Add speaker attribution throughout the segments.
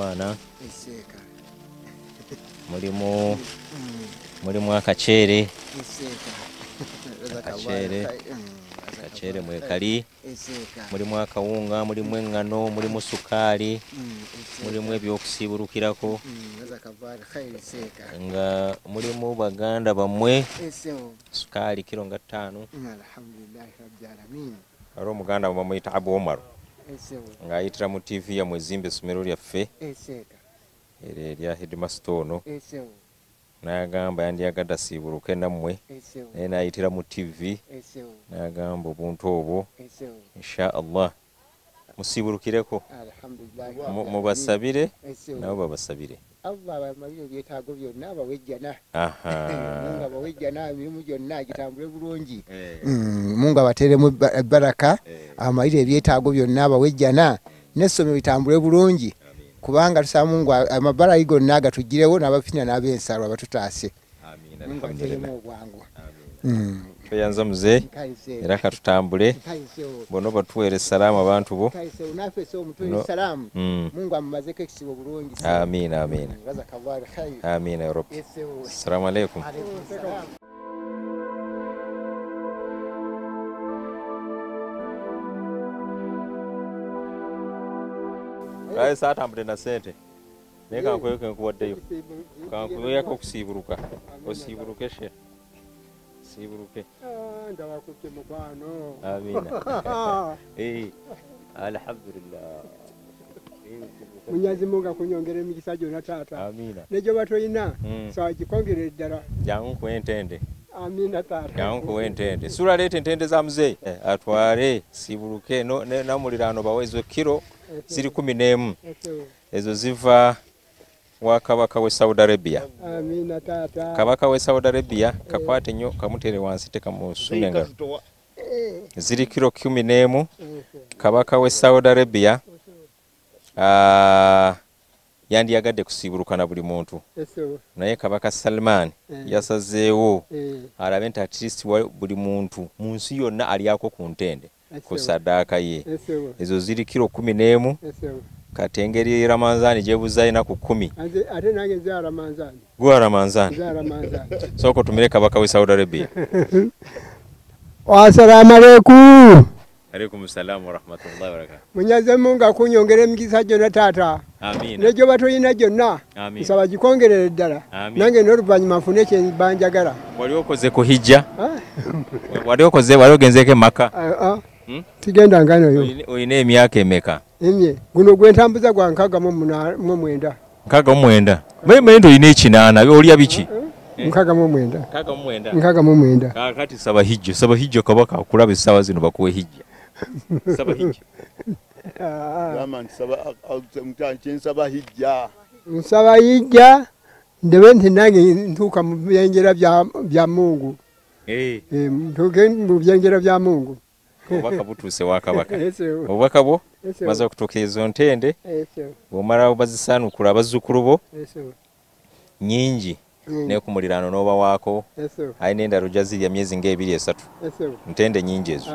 Speaker 1: bwana mulimu mulimu akaceere
Speaker 2: akaceere
Speaker 1: akaceere mwekali mulimu akawunga mulimu eŋŋano mulimu sukali mm, mulimu ebyokusiibulukirako
Speaker 2: mm,
Speaker 1: nga mulimu baganda bammwe sukaali kiro nga ttaano mm, waliwo omuganda bwe bamuyita abu omaru ngayitira mu tivi ya mwezimba essomero lyaffe ero erya hedmasto ono nagamba yandiyagadde asiibuluke nammwe naye nayitira mu tivi nagamba obuntu obwo inshaallah musiburukireko mubasabire nabo babasabire
Speaker 2: allah bamalire ebyetaago byonna bawejjana
Speaker 1: munga bawejjana emirimu gyonna gitambule bulungi eh.
Speaker 2: mm, munga bateremu baraka eh. amalire ebyetaago byonna bawejjana eh. nessomero litambule bulungi kubanga tusaba mungu amabalayi gonna agatugirewo n'abafina n'abensalo abatutaase munga tulemu obwangu
Speaker 1: kyo yanza muze era katutambule bona batuweera salamu abantu bo
Speaker 2: naffe so omutuwe essalaamu mm. mungu amumazeko ekisibo bulungi
Speaker 1: amiina amiina amiina ya rabbi assalamu alaikum naye saatambudde na ssente naye kankweke nkuwaddeyo kankweyako okusiibuluka osiibuluke shera siburuke
Speaker 2: ah, ndaba kutte
Speaker 3: mukwano amina
Speaker 1: eh alhamdulillah
Speaker 2: munyazi munga kunyongera emikisa gyona taata amina nejo batoyina hmm. sawa gikongere ddala
Speaker 1: jangu kwentende
Speaker 2: amina taata jangu
Speaker 1: kwentende sura lete ntende za muzeyi eh, atware siburuke no namulirano bawezo kiro ziri kumi nemu ezo ziva wa kabaka we saudi arabia Amina, tata. kabaka we saudi arabia kakwate eh. nyo kamutere wansi tekamusunenga eh. ziri kiro kumi nemu eh. kabaka we saudi arabia eh. ah, yandiyagadde kusiibulukana buli muntu naye kabaka salman yasazeewo alabe nti atlist buli muntu mu nsi yonna alyako ku ntende ku sadaaka ye ezo ziri kiro kumi nemu katengeri engeri eramanzaani gyebuza alina ku kkumi
Speaker 2: ate nange nzaramanzaani
Speaker 1: gwe aramanzaani sooka otumire kabaka w'e saudi arabia
Speaker 2: wasalaamu
Speaker 1: aleikum wa salamu warahmatullahi wabarakatu
Speaker 2: munyaze mungu akunyongera emikisa gyonna taata negyo batolina gyonna nsaba gikongerere ddala nange n'oluvannyuma nfune kyebanjagala
Speaker 1: wali okoze ku hijja ah. wali okoze maka ogenzeeko emaka
Speaker 2: ah, ah. Hmm? tigenda nganoyo
Speaker 1: olina emyaka emeka
Speaker 2: emye guno gwentambuza gwa eh? nkaga mu mwenda
Speaker 1: nkaga mu mwenda mayimayindi olina ekinaana olya biki
Speaker 4: nkaga mu mwenda nkaga mu
Speaker 2: mwenda
Speaker 1: kati saba hijjo saba hijjo kabaka akulaba essaawa zino bakuwe hijja
Speaker 4: saba hijjo ah. nsaba hijja
Speaker 2: nsaba hijja ndebe nti nange ntuuka mu byengera bya mungu eh. Eh, ntuuke mu byengera
Speaker 1: bya mungu obubaka butuuse wakabaka obubaka bwo maze okutuukiriza ntende bwomala bazisaanukula abazzukulu bo nyingi nekumuliraano n'oba waako ayina endalo jazirya myezi ng'ebiri esatu ntende nyingi ezo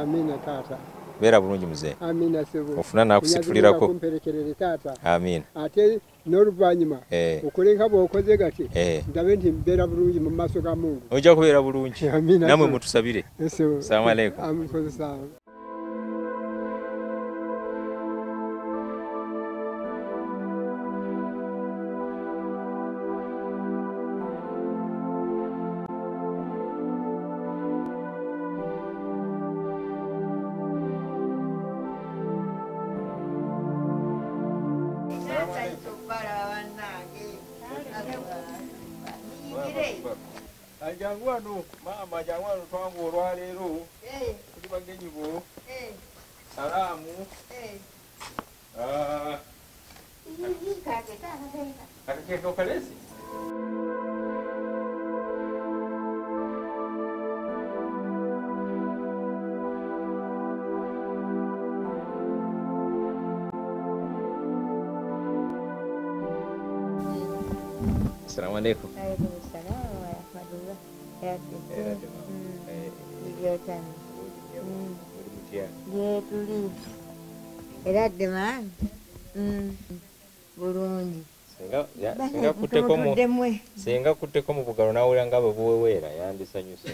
Speaker 1: beera bulungi muzee ofuna nakusitulirako
Speaker 2: amina ate noluvanyuma eh. okole nka bwokoze gati eh. ndabe nti mbeera bulungi mu maaso ga mungu
Speaker 1: ojja kubeera bulungi namwe mutusabire eh, salamu aleikum bano maama jangu lutwangu olwaleero eh. tuli bagenyi bo eh. salaamu eh. akakeeka ah. okalezi Assalamu alaikum. Wa
Speaker 5: alaikum yetuli era ddema bulungi
Speaker 1: singa kutteko mubugalo nawulira nga bwebuweweera yandisanyuse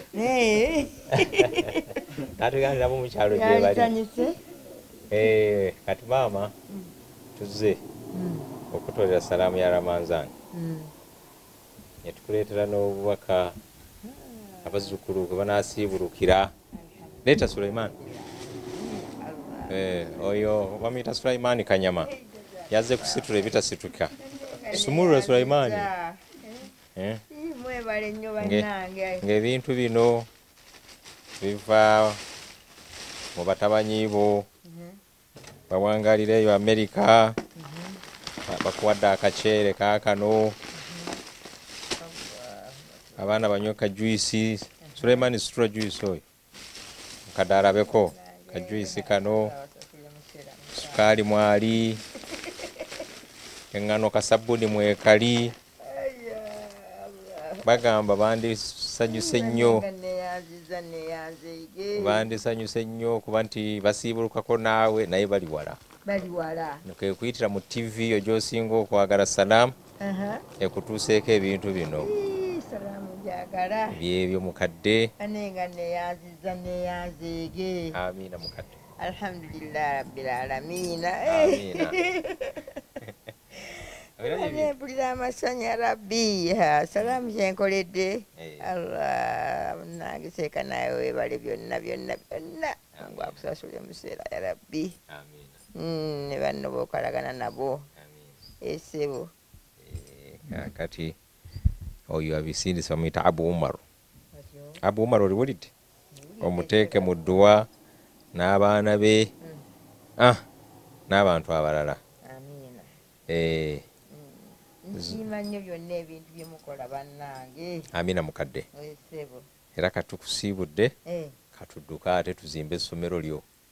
Speaker 1: natuganirabo mukyalo gyebalisanyuse kati maama tuzze okutolera salaamu ya ramanzani netukuleetera n'obubaka abazukulu bwe banasibulukira leeta sulaiman hmm. eh, oyo bamuyita sulaimaani kanyama yazze kusitula ebitasituka sumulula sulaimaani eh? ng'ebintu bino biva mu batabanyi bo mhm. bawangalireyo amerika mhm. bakuwadde akaceere kaakano abaana banyweka juisi suleimani situra juisi oyo mukadaalabeko kajuisi kano sukaali mwali eŋŋano kasabuni mwekali bagamba bandisanyuse nnyo bandisanyuse nnyo kuba nti basiibulukako naawe naye bali wala kekuyitira mu tv ogyosinga okwagala salaamu ekutuuseeko ebintu bino
Speaker 5: njagala
Speaker 1: ebyebyo mukadde
Speaker 5: anenga neyanziza neyanzeege
Speaker 1: amina mukadde
Speaker 5: alhamdulillah rabilalamina mpulira amasanya rabbi salaamu kyenkoledde eh. allah nange seeka naye webale byonna byonna byonna ngwakusasule omuseera ya rabbi hmm, ne banno bookalagana nabo esebo
Speaker 1: eh, kakati or oh, you have seen this from it, Abu Umar. Oh. Abu Umar, what it? Omuteke mudua, naba anabe, mm. ah, naba antwa barala. Amina. Eh.
Speaker 5: Mm. Nzimanyo yon nevi, ntubye mukola banange.
Speaker 1: Amina mukadde. Oye, sebo. Era katukusibu de, eh. katuduka ate tuzimbe somero lyo. Eh.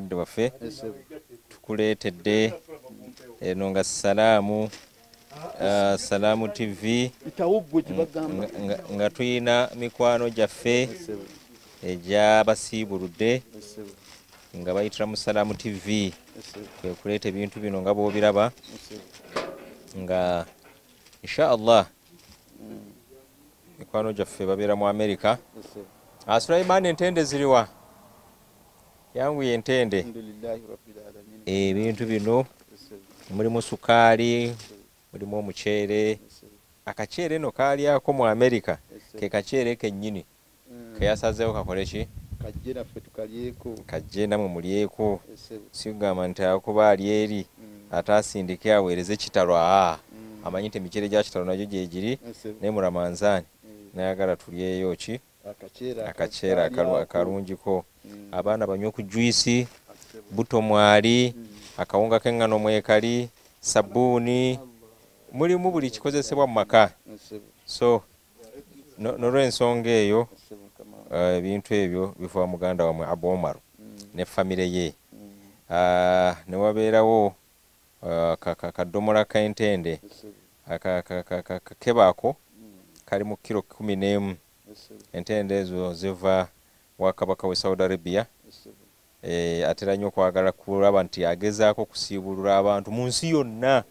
Speaker 1: bakadde baffe tukuleetedde eno nga salaamu salaamu tv
Speaker 3: mm,
Speaker 1: nga tulina mikwano gyaffe egyabasiibuludde nga bayitira mu salaamu tv kwekuleeta ebintu bino nga bobiraba nga insha allah mm. mikwano gyaffe babeera mu amerika asulaimaani ah, entende ziriwa yanguya entende eh, ebintu bino mulimu sukaali mulimu omuceere akaceere no kaalyako mu amerika ke kaceere kennyini mm. keyasazeewo kakole ki kajje namwe mulyeko sigamba nti akuba ali eri mm. ate asindike aweereze kitalo aa mm. amanyi nti emiceere gya kitalo nagyo gyegiri naye muramanzaani nayagala tulyeyo ki akaceere akalungiko aka abaana banywe ku juisi buto mwali akawunga kengano mwekali sabuuni mulimu buli kikozesebwa mu maka so nolwensonga eyo eh, ebintu ebyo bifa muganda wamwe abu omar ne famire ye ah, newabeerawo ah, kadomola kaentende ah, kebaako kali mu kiro kumi nemu entende ezo ziva wakabaka we saudi arabia e, atera nyo okwagala kulaba nti agezaako okusiibulula abantu mu nsi yonna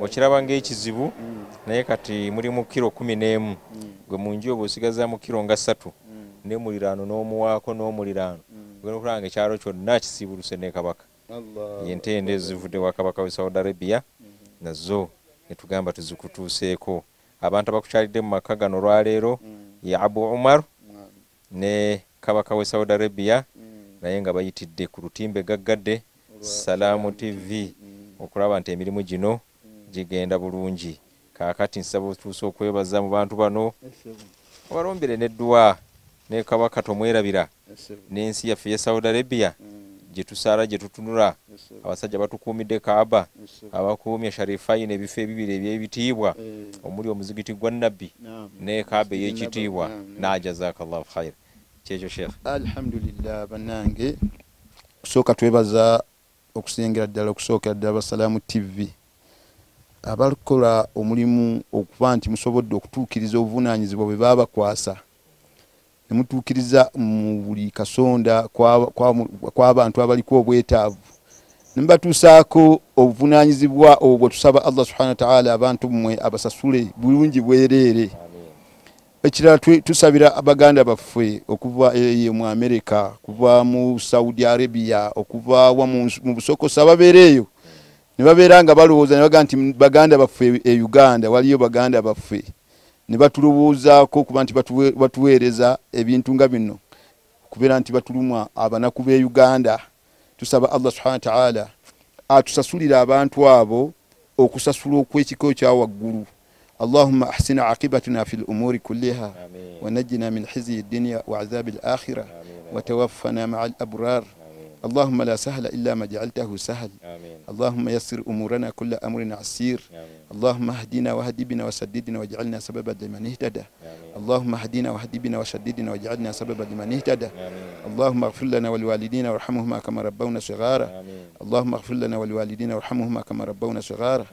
Speaker 1: okiraba ngaekizibu mm. naye kati mulimu kiro kumi n'emu mm. gwe munju obwe osigazaamu kiro nga ssatu mm. nemuliraano n'omuwaako n'omuliraano mm. gena okulaba nga ekyalo kyonna kisiibuluse nekabaka entende ezivudde wakabaka we saudi arabia mm-hmm. nazo netugamba tuzikutuuseeko abantu abakukyalidde mu maka gano olwaleero mm. ye abu umar ne kabaka we saudi arabia mm. naye nga bayitidde ku lutimbe gaggadde salaamu tv mm. okulaba nti emirimu gino mm. gigenda bulungi kakati nsaba otuusa okwebaza mu bantu bano obalombire nedwa ne kabaka tomwerabira n'ensi yaffe ye saudi arabia mm. gyetusaala gye tutunula abasajja batukuumidde kaaba abakuumya sharifayina ebifo ebibiri ebyebitiibwa eh. omuli omuzigiti gwa nabbi ne kaaba eyekitiibwa naja zakallahu khair kyekyo sheekha
Speaker 4: alhamdulilah banange kusooka twebaza okusengera ddala okusookera ddala basalaamu tv abakola omulimu okuba nti musobodde okutuukiriza obuvunaanyizibwa bwe baabakwasa nemutuukiriza mu buli kasonda kw'abantu abaliko obwetaavu nemubatuusaako obuvunanyizibwa obwo tusaba allah subhana wataala abantu mmwe abasasule bulungi bwereere ekirala tusabira abaganda baffe okuva eyo mu amerika kuva mu saudi arabia okuva mu busokosa ababeera eyo nebabeera nga balowooza nebaga nti baganda baffe e, e uganda waliyo baganda baffe nebatulowozaako kuba nti batuweereza ebintu nga bino okubeera nti batulumwa abanaku be uganda tusaba allah subhana wataala atusasulire abantu abo okusasula okwekiko kya waggulu allahuma ahsin aqibatuna fi lumuri kulliha wanajina min hizi dunia waazabi lakhira watawaffana maa labrar Amen. اللهم لا سهل إلا ما جعلته سهل آمين. اللهم يسر أمورنا كل أمر عسير آمين. اللهم اهدنا واهد بنا وسددنا واجعلنا سببا لمن اهتدى اللهم اهدنا واهد بنا وسددنا واجعلنا سببا لمن اهتدى اللهم اغفر لنا ولوالدينا وارحمهما كما ربونا صغارا اللهم اغفر لنا ولوالدينا وارحمهما كما ربونا صغارا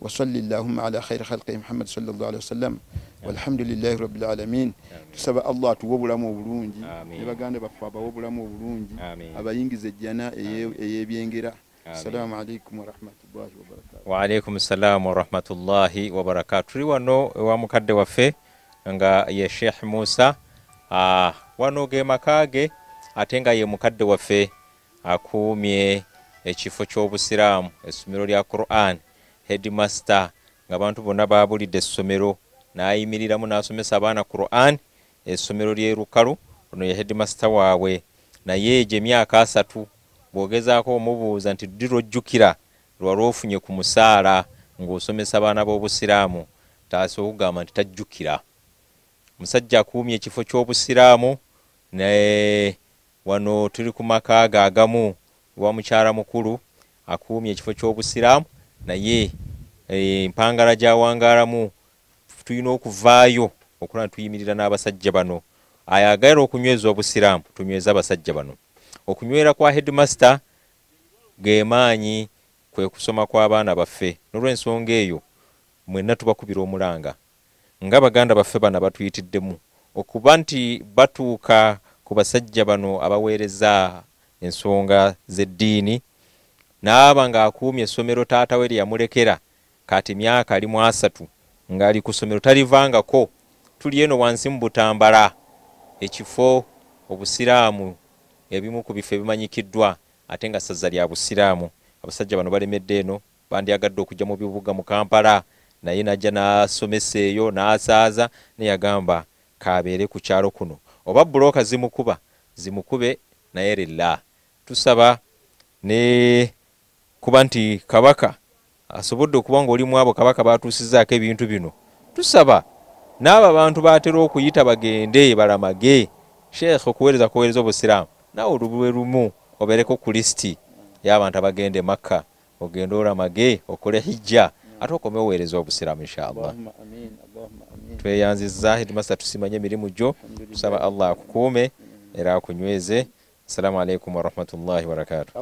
Speaker 4: وصل اللهم على خير خلق محمد صلى الله عليه وسلم walhamdulilahi rabilalamin tusaba allah atuwe obulamu obulungi ne baganda baffe abawe obulamu obulungi abayingiza ejjana eyebyengera
Speaker 1: waalaikum salaam warahmatullahi wabarakatu tuli wano ewa mukadde waffe nga ye sheekh musa wano ge maka ge ate nga ye mukadde waffe akuumye ekifo ky'obusiraamu essomero lya quran headmaster nga abantu bonna babulidde essomero n'ayimiriramu n'asomesa abaana quran essomero lye lukalu ono ye hedmasita waabwe naye egyo emyaka asatu bwogezaako omubuuza nti ddi lwojjukira lwali ofunye ku musaala ng'osomesa abaana b'obusiraamu taasa okugamba nti tajjukira musajja akuumye ekifo ky'obusiraamu wano tuli ku maka ge agamu wa mukyala mukulu akuumye ekifo ky'obusiraamu naye eh, empangala gyawangaalamu tulina okuvaayo okulaa tuyimirira n'abasajja bano ayagala okunyweza obusiraamu tunyweze abasajja bano okunywera kwa headmaster ge maanyi kwe kusoma kw'abaana baffe n'olwensonga eyo mwenna tubakubira omulanga nga baganda baffe bano batuyitiddemu okuba nti batuuka ku basajja bano abaweereza ensonga z'eddiini n'aba ng'akuumya essomero taata we lye yamulekera kati myaka ali mu asatu ng'ali ku ssomero talivangako tuli eno wansi mu butambala ekifo obusiraamu ebimu ku bifo ebimanyikiddwa ate nga ssazza lya busiraamu abasajja bano balemedde eno bandyagadde okujja mu bibuga mu kampala naye najja n'asomesa eyo n'asaaza neyagamba kabeere ku kyalo kuno oba buloka zimukuba zimukube naye rilla tusaba ne kuba nti kabaka asobodde okuba ngaolimu abo kabaka batuusizaako ebintu bino tusaba naabo abantu batera okuyita bagende balamage sheekh okuweereza kuweereza obusiraamu naawe olubwe lumu obeereko kulisiti yabantu abagende makka ogende olamage okole hijja ate okome oweereza obusiraamu inshaallah tweyanziza hidmasa tusimanye emirimu gyo tusaba allah akukuume era akunyweze assalaamu aleikum warahmatullahi wabarakaatu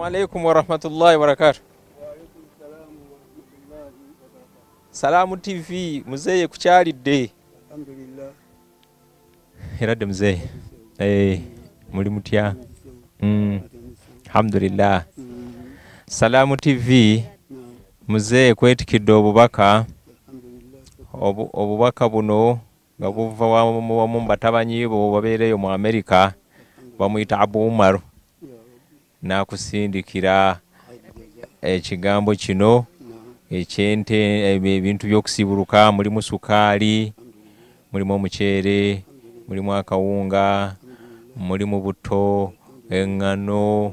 Speaker 1: Assalamu alaikum warahmatullahi wabarakatu salaamu tv muzeeye kukyalidde era dde muzeeye muli mutya alhamdulillah salaamu tv muzeeye kwetikidde obubaka obubaka buno nga buva wamu mbatabanyibo babeereyo mu amerika bamwyita abu umaru n'akusindikira ekigambo kino ekyente ebintu by'okusibuluka mulimu sukaali mulimu omuceere mulimu akawunga mulimu buto eŋŋano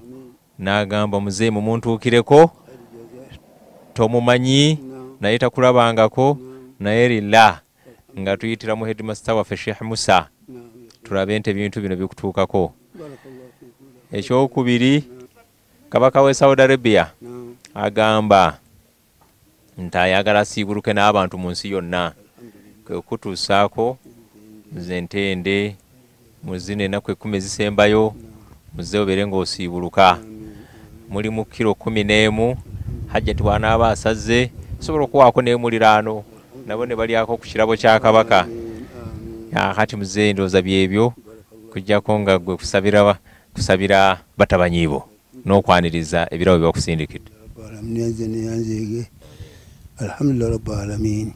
Speaker 1: n'agamba muzeeyi mumuntuukireko tomumanyi naye takulabangako naye rila nga tuyitira mu hedmasita waffe sheekh musa tulabe nti ebintu bino bikutuukako ekyokubiri kabaka we saudi arabia agamba nti ayagala siibuluke n'abantu mu nsi yonna kwekutuusaako nze ntende muzina ennaku ekumi ezisembayo muzze obeere ngaosiibuluka muli mu kiro kumi n'emu hajjati bwanaaba asazze osobola okuwaako nemuliraano nabo ne balyako ku kirabo kya kabaka kati muzze endowooza byebyo kujjako nga gwe kusabira batabanyiibo n'okwaniriza ebirabo byebakusindikidde
Speaker 3: alhamdulilah rabilalamin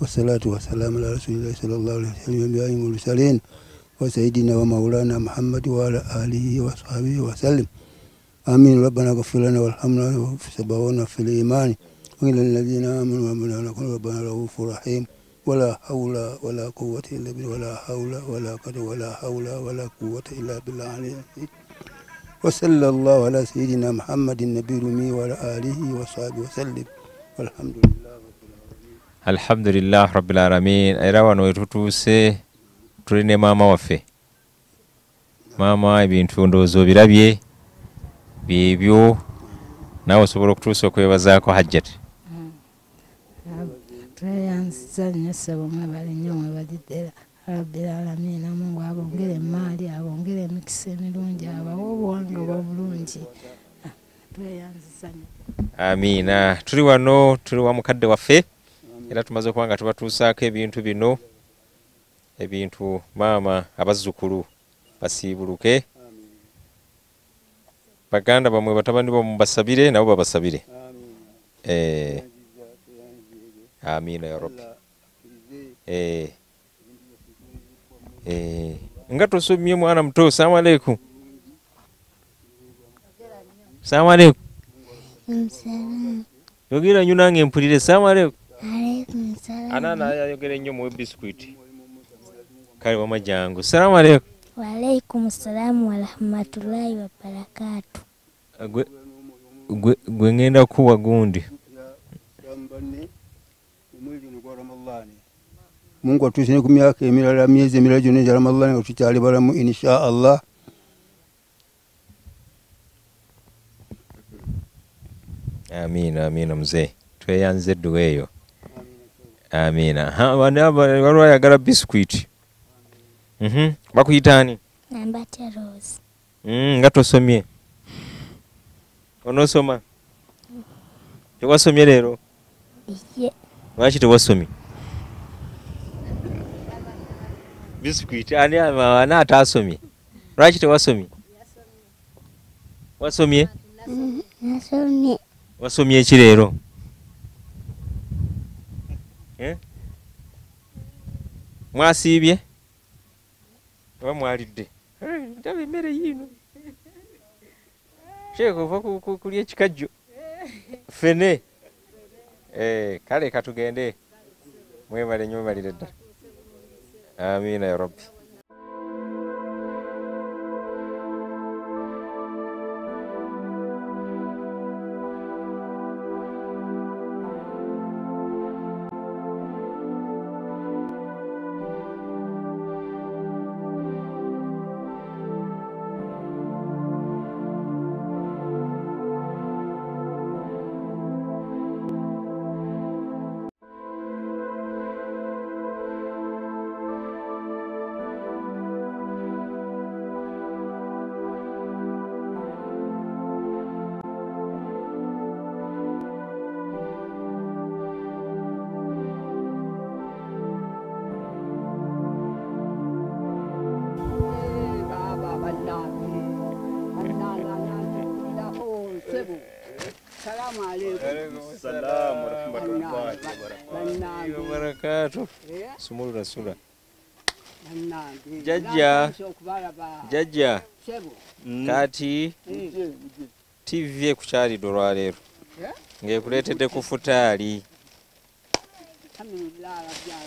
Speaker 3: wasalatu wasalamu ala rasulillahi salllahualwali mursalin وسيدنا ومولانا محمد وعلى آله وصحبه وسلم آمين ربنا اغفر لنا وارحمنا وسبقونا في الإيمان وإلى الذين آمنوا ربنا نكون ربنا رؤوف رحيم ولا حول ولا قوة إلا بالله ولا حول ولا قوة ولا حول ولا قوة إلا بالله العلي العظيم وصلى الله على سيدنا محمد النبي الأمي وعلى آله وصحبه وسلم والحمد لله
Speaker 1: رب الحمد لله رب العالمين أي روان ويتوتوسي تريني ماما وفي ماما بنت وندوزو بربي بيبيو nawe osobola okutuusa okwebazaako hajjat mm.
Speaker 5: tweyanzizanyo essebo mwebalinnyo mwebaliddera abira alamina mungu abongere emaali abongere emikisa emirungi abawe obuwanga bwa bulungi ah,
Speaker 1: amiina tuli wano tuli wa mukadde waffe era tumaze okuba nga tubatuusaako ebintu bino ebintu maama abazzukulu basiibuluke baganda bamwe batabani bamu basabire nabo babasabire eh. amiina ya rabbi eh. eh, nga tosomye mwana muto salamu aleikum salamu aleikum yogera nnyo nange mpulire salamu aleikum anaana yogera ennyo muwe bisikuiti kale wa majangu salamu aleikum
Speaker 5: waalaikum salamu wa rahmatullahi warahmatullahi
Speaker 1: wabarakatu gwe ngenda kuwa gundi
Speaker 3: mungu atuzine ku myaka emirala myezi emirala gyona enjala mallana nga tukyali balamu insha allah
Speaker 1: amiina amiina muzee tweyanze edduwa eyo amiina waliwo ayagala biskuit mhm. bakuyitaani
Speaker 5: mm,
Speaker 1: nga tosomye onosoma mm. tewasomye leero lwaki tewasomye biscuit ani abaana ataasomye lwaki tewasomye wasomye wasomye eki leero mwasiibye oba mwalidde ndaba emmere yiino kyekova kulya ekikajjo fene eh, kale katugende mwebale nyo mwebalire ddala آمين يا رب ሰላም አለይኩም ወረህመቱላሂ ወበረካቱ። ጃጃ ጃጃ ካቲ ቲቪ ኩቻሪ ዶሮ አሌሩ ngekuletedde ku futaali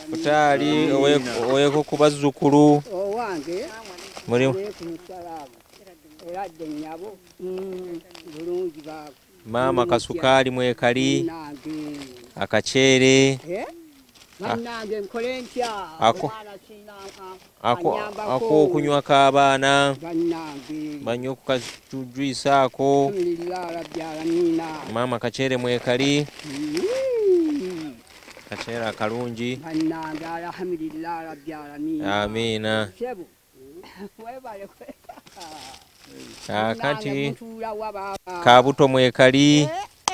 Speaker 1: futaali mm. oweko ku bazzukulu owange mulimu era denyabo
Speaker 5: mm. bulungi baabo maama akasukaali mwekali
Speaker 1: akaceere eh? akokunywa k'abaana banywa okukajuisaako maama akaceere mwekali
Speaker 5: hmm.
Speaker 1: akaceere akalungi
Speaker 5: amiina
Speaker 1: akati kabuto mwekali eh,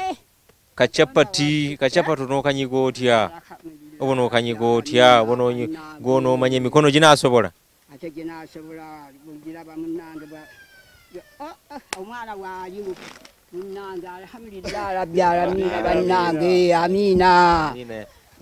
Speaker 1: eh. kacapati kacapati onokanyiga otya oba nokanyiga otya gonomanya emikono ginasobola
Speaker 5: oh, oh, omwana wali munange alhamdulilah rabi alamina bannange amina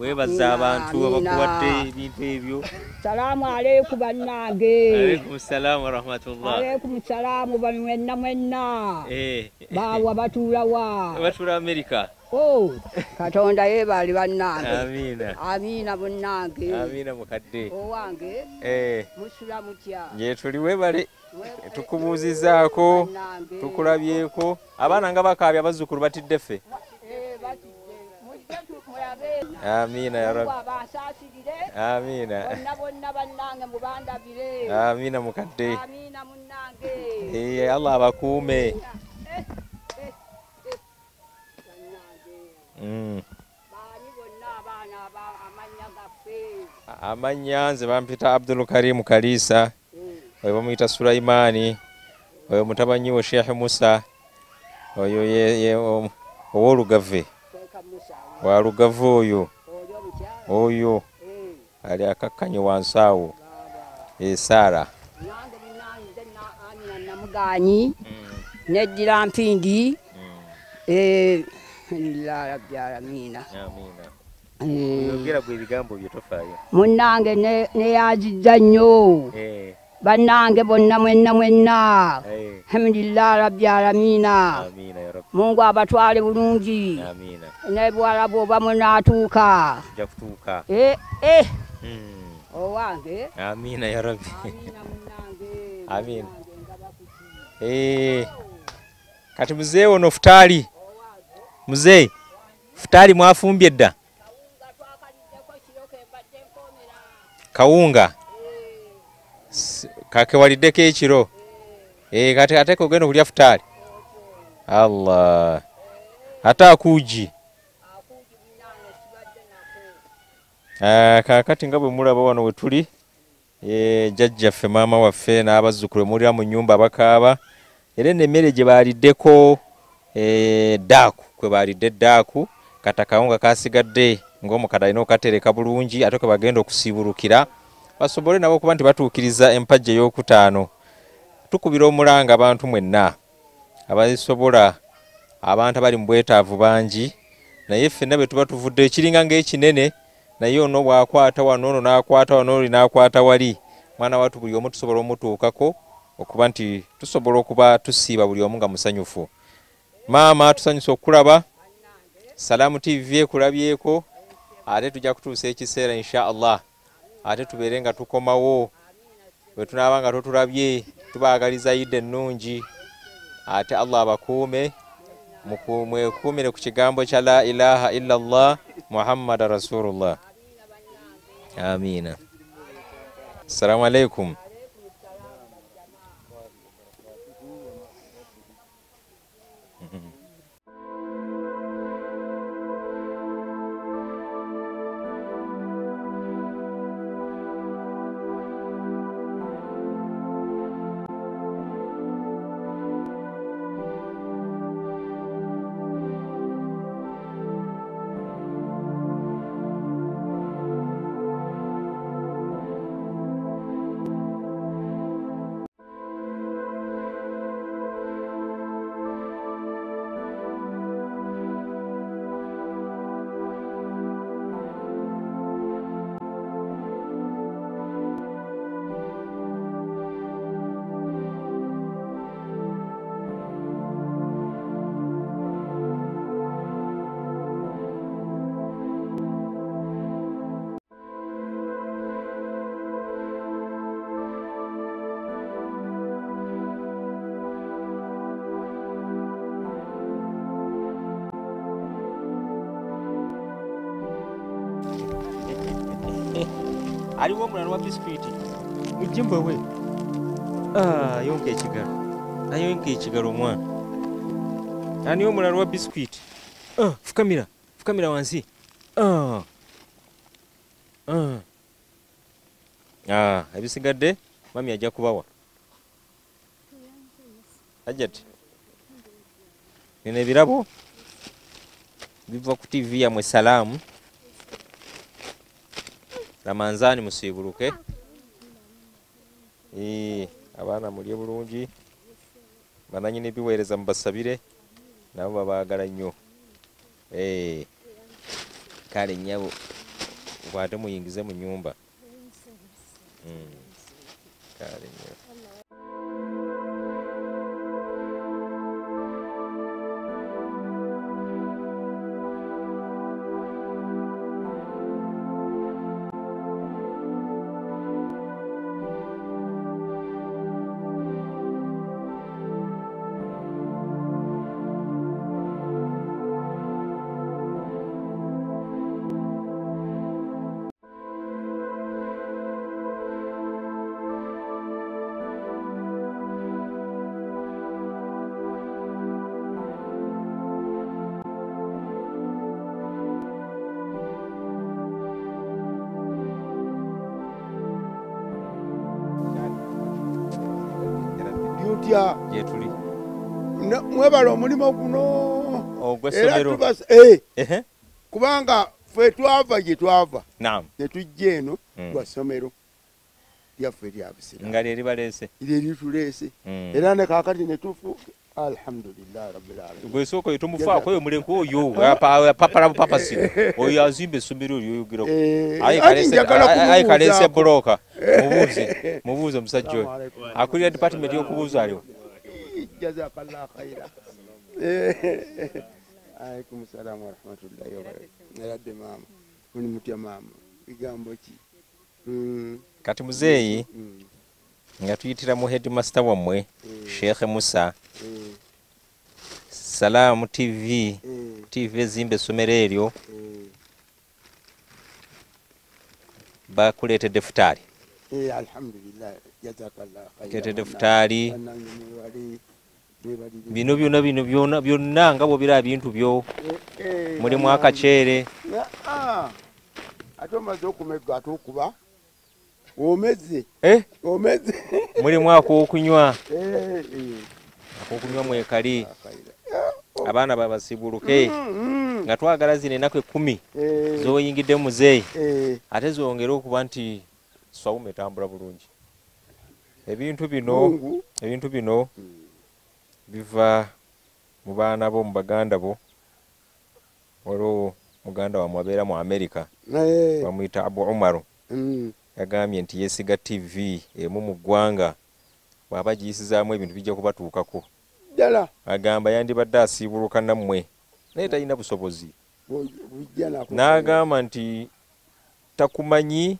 Speaker 1: webaza abantu abakuwadde ebintu ebyo
Speaker 5: salaamu aleku bannange
Speaker 1: alekumsalaamu warahmatullah
Speaker 5: aleekumu salaamu bano mwenna mwenna eh. baawa batuulawa
Speaker 1: batuula amerika
Speaker 5: o oh, katonda yebali bannange amina amiina bunnange amiina mukadde owange eh. musula mutya
Speaker 1: nje tuli webale tukubuuzizaako tukulabyeko abaana nga bakaabya abazzukulu batiddeffe
Speaker 5: amina yarabamina amina mukadde e allah abakuume
Speaker 1: hmm. amanya nze bampita abdul karimu kaliisa oyo bamwita sulaimaani oyo mutabanyiwo sheekh musa oyo owoolugave walugavu oyo oyo ali akakkanyi wansi awo esaara
Speaker 5: namuganyi neddira mpindi munange neyanzizza nnyo e. bannange bonna mwenna mwenna e. hamdulillah rabi alamina Amen. mungu abatwale bulungi nebwala bwoba mwenatuuka e, e. hmm. owange
Speaker 1: e. kati muzee wono futaali muzee futaali mwafumbye dda kawunga kakewaliddeko ekiro kati ateka ogenda okulya futaali Allah. Ata akuji. Eh, Kakati nga bwe mulaba wano we tuli jjajjaffe maama waffe n'abazzukulu mulira mu nyumba bakaaba era n'emmere gye baaliddeko eh, daaku kwe baalidde daaku katakawunga kaasigadde ng'omukada alina okukatereka bulungi ate kwe bagenda okusiibulukira basobole nabo okuba nti batuukiriza empajja ey'okutaano tukubira omulanga abantu mwenna abazisobola abantu abali mu bwetaavu bangi naye ffenna be tuba tuvudde ekiringa ngaekinene naye ono bwakwata wano ono nakwata wano oli nakwata wali mwana watu buli omu tusobola omutuukako okuba nti tusobola okuba tusiiba buli omu nga musanyufu maama tusanyusa okulaba salaamu tv ekulabyeko ate tujja kutuusa ekiseera insha allah ate tubeere nga tukomawo bwe tunaaba nga totulabye tubaagaliza yidde ennungi ate allah abakuume mwekuumire ku kigambo kya la ilaha illallah muhammada rasulullah amina assalamu alaikum aliwo omulala wa bisifiti mujjimba we ah, yonka ekigalo ayonka ekigalo omwana aniwo omulala wa bisikwiti ah, fukamira fukamira wansi ah. ebisigadde mami ajja kubawa ajja ti nina ebirabo biva ku tivi yammwe salaamu ramanzani musiibuluke abaana mulye bulungi bananyini biweereza mubasabire nabo babaagala nnyo kale nyabo kwate muyingize mu nyumba
Speaker 5: hmm, kale nyabo
Speaker 3: ekkanisa gyetuli mwebala omulimu guno
Speaker 1: era tubas
Speaker 3: eh? Eh? kubanga fe twava gyetwava netujja eno hmm. lwa somero lyaffe
Speaker 1: lyabusiranga lyeribalese lyeritulese hmm. era
Speaker 3: nekakati netufu gwesooka yetomufaako oyo muleku
Speaker 1: oyo apapala bupapasi oyo azimba essomero eryoyogerako aye kalese bulooka mubuuze mubuuze omusajja oyo akulira department yokubuuza alyo
Speaker 3: alaikum salaamu warahmatullahi wabarakatu eradde maama oni mutya maama bigambo ki hmm.
Speaker 1: kati muzeeyi hmm. nga tuyitira mu headmaster wammwe hmm. sheekh musa salaamu tv tv ezimba essomero eryo bakuleetedde futaali
Speaker 3: ntetede futaali bino byona bino
Speaker 1: byona byonna nga bwobiraba bintu byo
Speaker 3: mulimu akaceere ate omaze okumeddwa ate okuba omeze omeze
Speaker 1: mulimu akokunywa akokunywa mwekali abaana babasibuluke nga twagala zino enaku ekumi zoyingidde muzeeyi ate zongere okuba nti swaume etambula bulungi ebintu bino ebintu bino biva mu baana bo mu baganda bo waliwo muganda wamwe abeera mu amerika bamwita abu umaru mm. yagambye nti yesiga tv emu mu ggwanga bwaba giyisizaamu ebintu bijja kubatuukako ddala agamba yandibadde asiibuluka nammwe naye talina busobozi n'agamba nti takumanyi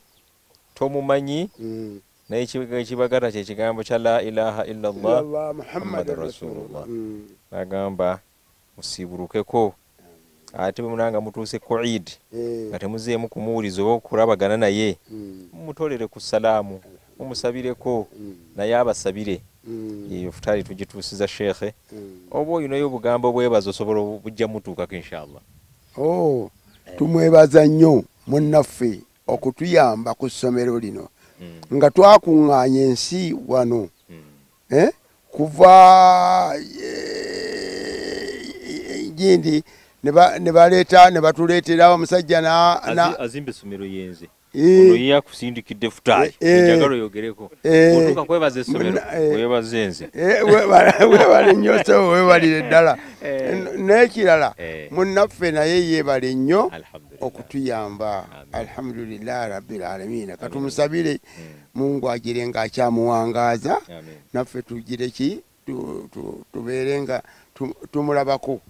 Speaker 1: tomumanyi mm. nayekibagata kyekigambo kya la ilaha illallahmuhamad rasulllah mm. nagamba musibulukeko ate bemunanga mutuuse ku id eh. nga temuzeemu kumuwuliza oba okulabagana naye mm. mumutolere ku salaamu mumusabireko naye abasabire eyo futaali tugituusiza sheekhe oba oyinayo obugambo bwebaza osobola obujja mutuukako inshaallah
Speaker 3: oh, tumwebaza nnyo munaffe okutuyamba ku ssomero lino mm. nga twakuŋŋaanya ensi wano mm. eh? kuva eh, gindi nebaleta nebatuleetera omusajja
Speaker 1: azimba essomero yenze eh. yakusindikidde futaayi enjagala oyogereko kwebaza essomero webaze nze webale nnyo sewo webalire
Speaker 3: ddala n'ekirala munaffe naye yeebale nnyo alhamdu okutuyamba alhamdulilahi rabbil alamina katumusabire hmm. mungu agire nga akyamuwangaza naffe tugire ki tubere nga tumulabako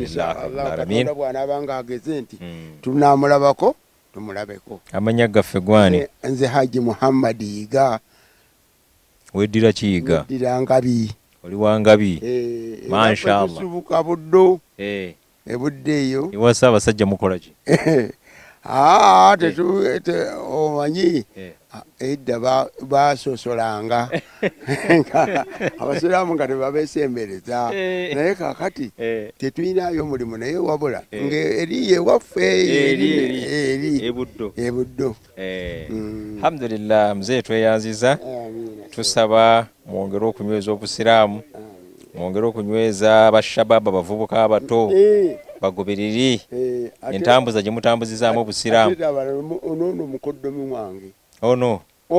Speaker 1: inshaallahkatonda
Speaker 3: bwanabanga ageze nti hmm. tunamulabako tumulabeko
Speaker 1: amanya gaffe gwani
Speaker 3: nze haji muhammad yiga
Speaker 1: weddira kiyigaddira ngabi oliwangabi eh, eh, manshaallahsubuka
Speaker 3: buddo eh. ebudde eyo
Speaker 1: ewasa abasajja mukolaki
Speaker 3: omanyi edda basosolanga abasiraamu nga tebabesembereza eh. naye kakati eh. tetuyinayo omulimu naye wabula eh. nga eriyo ewaffe eri
Speaker 1: ebuddo mm. hamdulillah muzeye tweyanziza tusaba mwongere okunyweza obusiraamu ah. mwongere okunyweza bashababu abavubuka abato eh. bagobereri
Speaker 3: eh, entambuza
Speaker 1: gyemutambuzizaamu obusiraamu
Speaker 3: onono mukodomi wange ono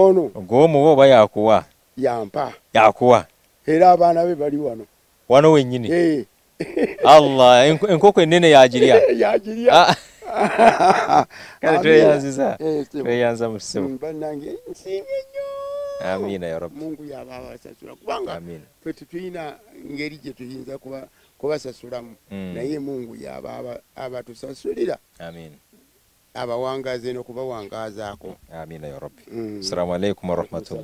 Speaker 3: ono
Speaker 1: ogwomuwa oba yakuwa yampa yakuwa
Speaker 3: era abaana be bali wano
Speaker 1: wano wenyini eh. allah enkoko enene yagirya yagiryaeyanzizaeyanza ah. musibu mm, amina ya rabbi oh,
Speaker 3: mungu ya baba yababasasula kubanga ffe tetulina ngeri sasura mm. na ye mungu yaba abatusasulira abawangaze n'okubawangazaako amina amina ya rabbi mm. assalamu
Speaker 1: alaikum wa wabarakatu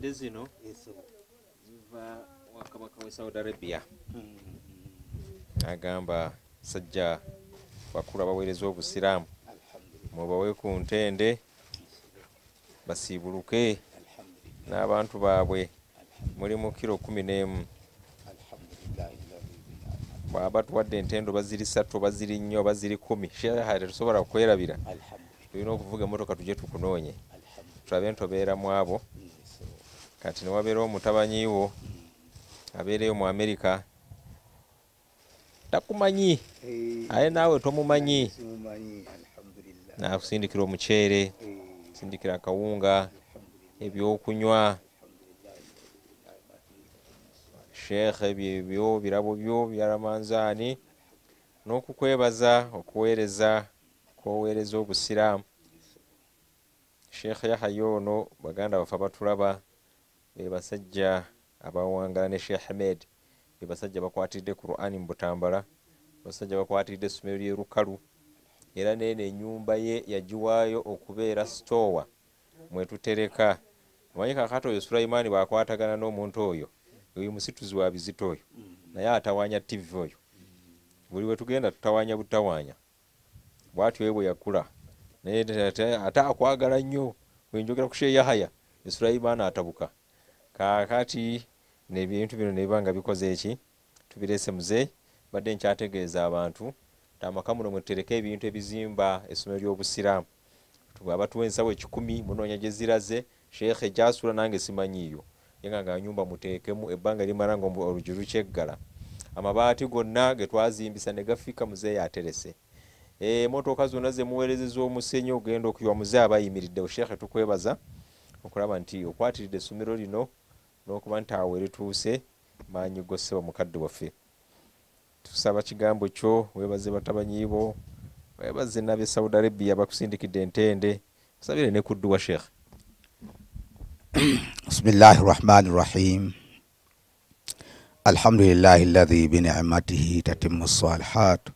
Speaker 1: sente zino ziva wakabaka we saudi arabia hmm. agamba sajja bakulu abaweereza obusiraamu mubawe ku ntende basiibuluke n'abantu baabwe muli mu kiro kumi n'emu bwaba tuwadde entendo baziri satu baziri nnyo baziri kumi shehaire tusobola kukwerabira tulina okuvuga emotoka tujje tukunoonye tulabe ntobeeramu abo kati newabeerawo omutabanyi wo abeereyo mu amerika takumanyi eh. aye naawe tomumanyi nakusindikira omuceere eh. sindikira akawunga ebyokunywa sheekh ebyebyo birabo byo byaramanzaani n'okukwebaza okuweereza kwoweereza obusiraamu sheekh yahayo ono baganda bafe batulaba bebasajja abawangala ne sheikh hamed bebasajja bakwatidde kurani mubutambala basajja bakwatidde essomero lyerukalu era nene enyumba ye yagiwaayo okubeera stowa mwetutereka omanyi kakati oyo sulaimaani bwakwatagana n'omuntu oyo oyo musituzi wa bizito oyo naye atawanya tv oyo buli wetugenda tutawanya butawanya bwatyo ye bwe yakula naye ate akwagala nnyo wenjogera ku sheyahaya esulaimaani atabuka kakati nebintu bino nebiba nga bikoze eki tubirese muze badde nkyategeeza abantu tamaka muno mwetutereka ebintu ebizimba essomero ly'obusiraamu aba tuwa ensawo ekikumi munoonya gye ziraze sheekh ejasula nange simanyiiyo ye nga ngaanyumba muteekemu ebbanga limala nga oluju lukyeggala amabaati gonna getwazimbisa negafiika muzeeyi aterese emotoka eh, zonna zemuwerezeza omusenyi ogenda okuywa muzeeyi abayimiridde sheekhe tukwebaza okulaba nti okwatiridde essomero lino n'okuba nti awo erituuse maanyi go mukadde waffe tusaba kigambo kyo webaze batabanyibo webaze n'ab'e saudi arabia bakusindikidde entende sabire ne kudduwa sheikh
Speaker 6: bismillahi rahmani rahim الحمد لله الذي بنعمته تتم الصالحات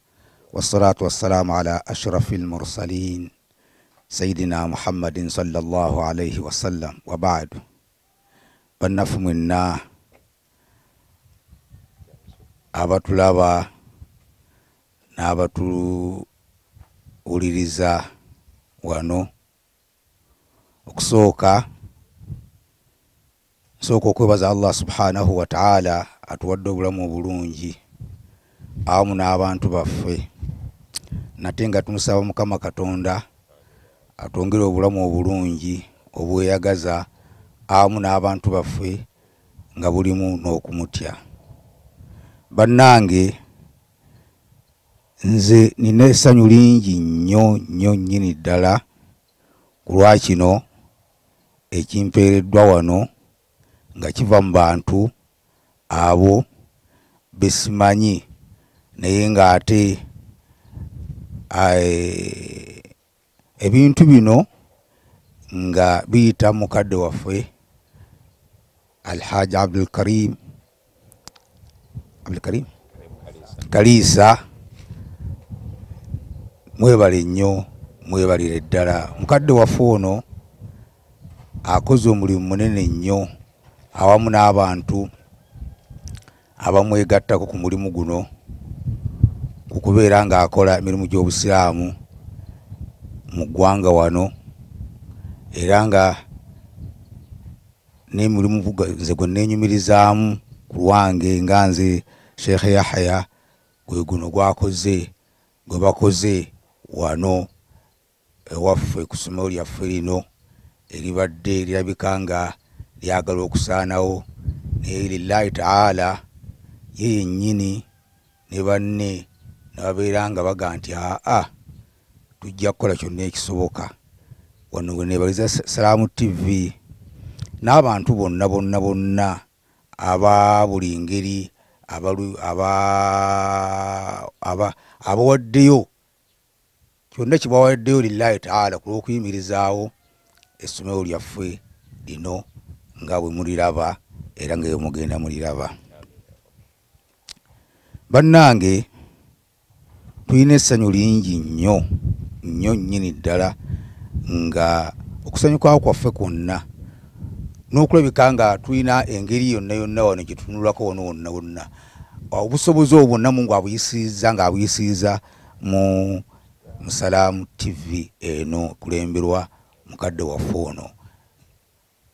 Speaker 6: والصلاة والسلام على أشرف المرسلين سيدنا محمد صلى الله عليه وسلم وبعد bannaffe mwenna abatulaba n'abatuwuliriza wano okusooka nsooka okwebaza allah subhanahu wataala atuwadde obulamu obulungi awamu n'abantu baffe nate nga tumusaba mukama katonda atwongere obulamu obulungi obweyagaza awamu n'abantu baffe nga bulimu n'okumutya bannange nze nina essanyu lingi nnyo nnyo nnyini ddala ku lwakino ekimpeereddwa wano nga kiva mu bantu abo besimanyi naye ng'ate ebintu bino nga biyita mukadde waffe الحاج عبد الكريم عبد الكريم كليسا mwebale nnyo mwebalire eddala mukadde waffe ono akoze omulimu munene nnyo awamu n'abantu abamwegattako ku mulimu guno ku kubeera ng'akola emirimu gy'obusiraamu mu ggwanga wano era nga nemulimu nze gwe nenyumirizaamu ku lwange nga nze sheekhe yahaya gwe guno gwakoze gwe bakoze wano ewaffe ku somero lyaffe lino eribadde lirabika nga lyagala okusaanawo naye lillahi taala ye yennyini ne banne nebabeera nga baga nti aa tujja kukola kyonna ekisoboka wano nebaliza salaamu tivi n'abantu bonna bonna bonna aba buli ngeri abawaddeyo kyonna kibawaddeyo lillahi taala kulwokuyimirizaawo essomero lyaffe lino nga bwe muliraba era ngaeyo mugenda muliraba bannange tulina essanyu lingi nnyo nnyo nnyini ddala nga okusanyukawo kwaffe kwonna n'okulabika nga tulina engeri yonna yonna wano gyetunulako wona wonna wonna obusobozi obwo bwonna mungu abuyisiza nga abuyisiza mu musalaamu tv eno okulemberwa mukadde waffe ono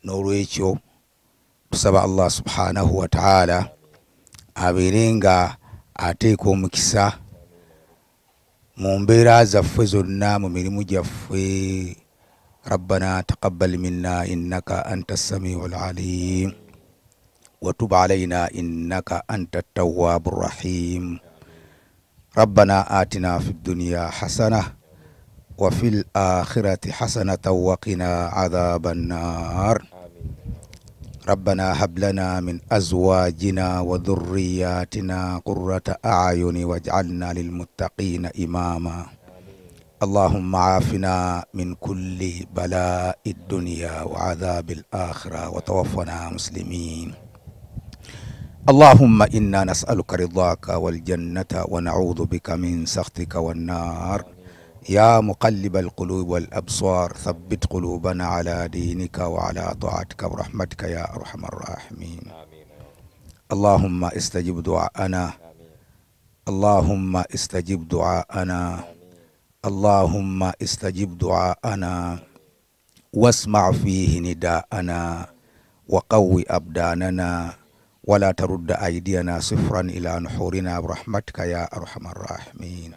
Speaker 6: n'olwekyo tusaba allah subhanahu wataala abeere nga ateeka omukisa mu mbeera zaffe zonna mu mirimu gyaffe ربنا تقبل منا إنك أنت السميع العليم وتب علينا إنك أنت التواب الرحيم ربنا آتنا في الدنيا حسنة وفي الآخرة حسنة وقنا عذاب النار ربنا هب لنا من أزواجنا وذرياتنا قرة أعين واجعلنا للمتقين إماماً اللهم عافنا من كل بلاء الدنيا وعذاب الآخرة وتوفنا مسلمين اللهم إنا نسألك رضاك والجنة ونعوذ بك من سخطك والنار يا مقلب القلوب والأبصار ثبت قلوبنا على دينك وعلى طاعتك ورحمتك يا أرحم الراحمين اللهم استجب دعاءنا اللهم استجب دعاءنا اللهم استجب دعاءنا واسمع فيه نداءنا وقو أبداننا ولا ترد أيدينا صفرا إلى نحورنا برحمتك يا أرحم الراحمين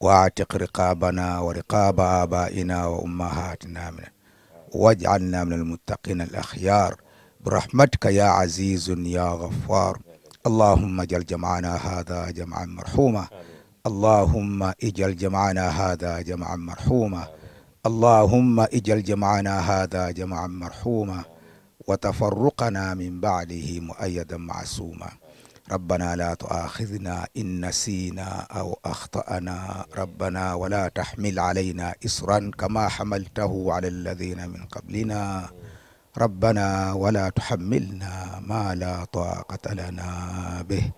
Speaker 6: واعتق رقابنا ورقاب آبائنا وأمهاتنا من واجعلنا من المتقين الأخيار برحمتك يا عزيز يا غفار اللهم اجعل جمعنا هذا جمعا مرحوما اللهم اجل جمعنا هذا جمعا مرحوما اللهم اجل جمعنا هذا جمعا مرحوما وتفرقنا من بعده مؤيدا معصوما ربنا لا تؤاخذنا إن نسينا أو أخطأنا ربنا ولا تحمل علينا إصرا كما حملته على الذين من قبلنا ربنا ولا تحملنا ما لا طاقة لنا به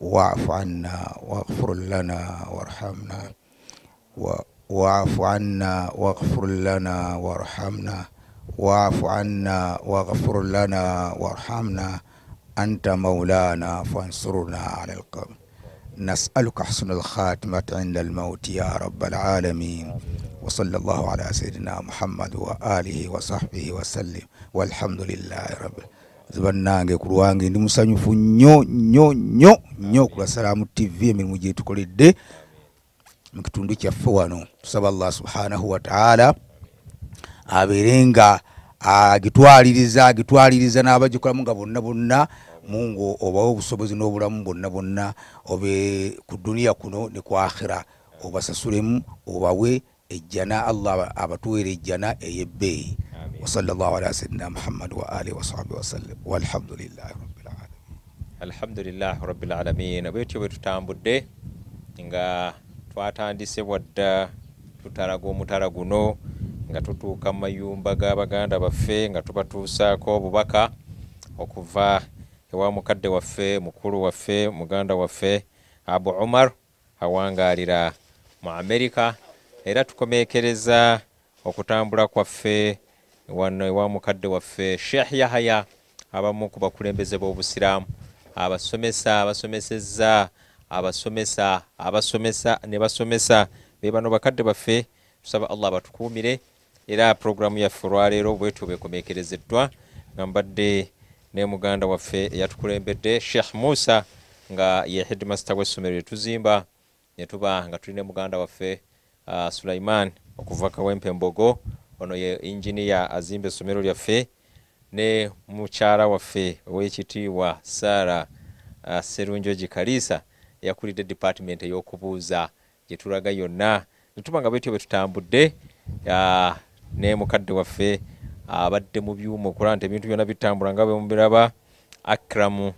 Speaker 6: واعف عنا واغفر لنا وارحمنا واعف عنا واغفر لنا وارحمنا واعف عنا واغفر لنا وارحمنا أنت مولانا فانصرنا على القوم نسألك حسن الخاتمة عند الموت يا رب العالمين وصلى الله على سيدنا محمد وآله وصحبه وسلم والحمد لله رب العالمين zibannange ku lwange ndi musanyufu nnyo nnyo nnyo nnyo kulwasalaamu tv emirimu gyetukoledde mu kitundu kyaffe wano tusaba allah subhanahu wataala abeere nga agitwaliriza agitwaliriza n'abagikolamu nga bonna bonna mungu obawe obusobozi n'obulamu bonna bonna obe ku duniya kuno ne ku akhira obasasulemu obawe ejjana allah abatuwera ejjana eyebbeeyi wasalli llah ala sayidina muhammad wa alihi wasahbi wasallim walhamdulilah
Speaker 1: alhamdulilah rabilalamin bwetyo bwe tutambudde nga twatandise wadda tutalaga omutala guno nga tutuuka mu mayumba g'abaganda baffe nga tubatuusaako obubaka okuva ewa mukadde waffe mukulu waffe muganda waffe abu umar awangaalira mu amerika era tukomekereza okutambula kwaffe wano ewa mukadde waffe sheekh yahya abamu ku bakulembeze b'obusiraamu abasomesa abasomesezza abasomesa abasomesa ne basomesa be bano bakadde baffe tusaba allah batukuumire era puroguramu yaffe olwaleero bwetyo bwekomekerezeddwa nga mbadde ne muganda waffe eyatukulembedde sheekh musa nga ye headmaster w'essomero lyetuzimba netuba nga tuli ne muganda waffe uh, ah, sulaiman okuva kawempe mbogo ono ye injiniya azimba essomero lyaffe ne mukyala waffe ow'ekitiibwa saara uh, ah, serunjogi kaliisa eyakulidde edipaatimenti ey'okubuuza gye tulaga yonna netuba nga bwetyo bwe tutambudde uh, ne mukadde waffe abadde uh, mu byuma okula nti ebintu byonna bitambula nga bwe mubiraba akramu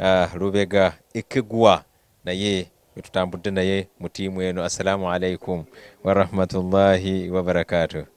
Speaker 1: uh, lubega ekigwa naye miɗo tambudana ye mo timoyeno assalamu aleykum wa rahmatullahi wa barakatuh